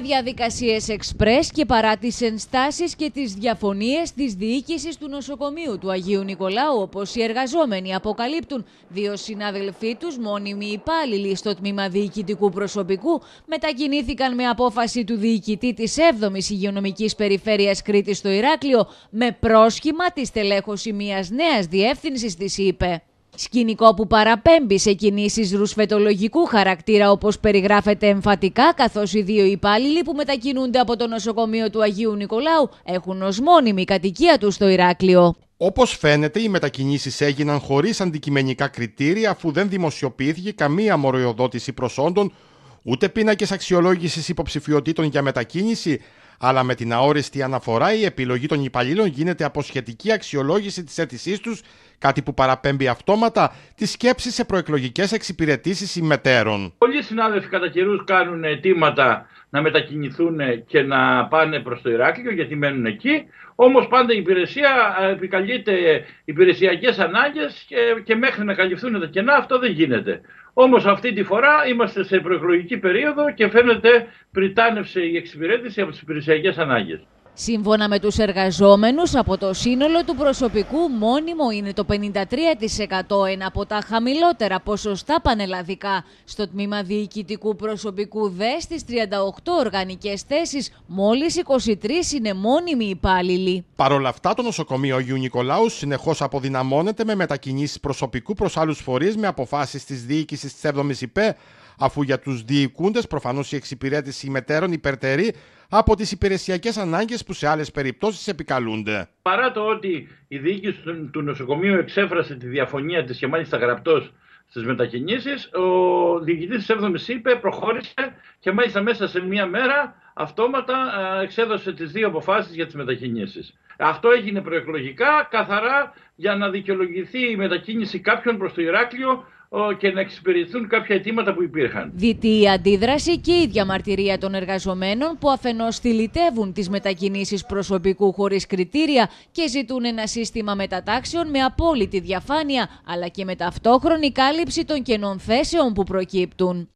με διαδικασίες εξπρές και παρά τις ενστάσεις και τις διαφωνίες της διοίκησης του νοσοκομείου του Αγίου Νικολάου, όπως οι εργαζόμενοι αποκαλύπτουν δύο συναδελφοί τους, μόνιμοι υπάλληλοι στο τμήμα διοικητικού προσωπικού, μετακινήθηκαν με απόφαση του διοικητή της 7ης Υγειονομικής Περιφέρειας Κρήτης στο Ηράκλειο, με πρόσχημα τη στελέχωση μιας νέας διεύθυνσης της ΥΠΕ. Σκηνικό που παραπέμπει σε κινήσεις ρουσφετολογικού χαρακτήρα, όπως περιγράφεται εμφατικά, καθώς οι δύο υπάλληλοι που μετακινούνται από το νοσοκομείο του Αγίου Νικολάου έχουν ως μόνιμη κατοικία τους στο Ηράκλειο. Όπως φαίνεται, οι μετακινήσεις έγιναν χωρίς αντικειμενικά κριτήρια, αφού δεν δημοσιοποιήθηκε καμία μοριοδότηση προσόντων, ούτε πίνακες αξιολόγησης υποψηφιότητων για μετακίνηση, αλλά με την αόριστη αναφορά η επιλογή των υπαλλήλων γίνεται από σχετική αξιολόγηση της αίτησής τους Κάτι που παραπέμπει αυτόματα τη σκέψη σε προεκλογικές εξυπηρετήσεις συμμετέρων. Πολλοί συνάδελφοι κατά καιρούς κάνουν αιτήματα να μετακινηθούν και να πάνε προς το Ηράκλειο γιατί μένουν εκεί. Όμως πάντα η υπηρεσία ε, επικαλείται υπηρεσιακές ανάγκες και, και μέχρι να καλυφθούν τα κενά αυτό δεν γίνεται. Όμως αυτή τη φορά είμαστε σε προεκλογική περίοδο και φαίνεται πριτάνευσε η εξυπηρέτηση από τις υπηρεσιακές ανάγκες. Σύμφωνα με τους εργαζόμενους, από το σύνολο του προσωπικού μόνιμο είναι το 53% ένα από τα χαμηλότερα ποσοστά πανελλαδικά. Στο τμήμα διοικητικού προσωπικού δε στις 38 οργανικές θέσεις, μόλις 23 είναι μόνιμοι υπάλληλοι. Παρ' όλα αυτά, το νοσοκομείο Αγίου Νικολάου συνεχώς αποδυναμώνεται με μετακινήσεις προσωπικού προς άλλους φορείς με αποφάσεις της διοίκησης της 7ης ΥΠΕ, αφού για τους διοικούντες προφανώς η εξυπηρέτηση μετέρων υπερτερεί από τις υπηρεσιακές ανάγκες που σε άλλες περιπτώσεις επικαλούνται. Παρά το ότι η διοίκηση του νοσοκομείου εξέφρασε τη διαφωνία της και μάλιστα γραπτός στις μετακινήσεις, ο διοικητής της 7 ης είπε, προχώρησε και μάλιστα μέσα σε μία μέρα αυτόματα εξέδωσε τις δύο αποφάσεις για τις μετακινήσεις. Αυτό έγινε προεκλογικά, καθαρά για να δικαιολογηθεί η μετακίνηση κάποιων προς το Ηράκλειο και να εξυπηρετηθούν κάποια αιτήματα που υπήρχαν. Διτή η αντίδραση και η διαμαρτυρία των εργαζομένων που αφενός θηλητεύουν τις μετακινήσεις προσωπικού χωρίς κριτήρια και ζητούν ένα σύστημα μετατάξεων με απόλυτη διαφάνεια αλλά και με ταυτόχρονη κάλυψη των κενών θέσεων που προκύπτουν.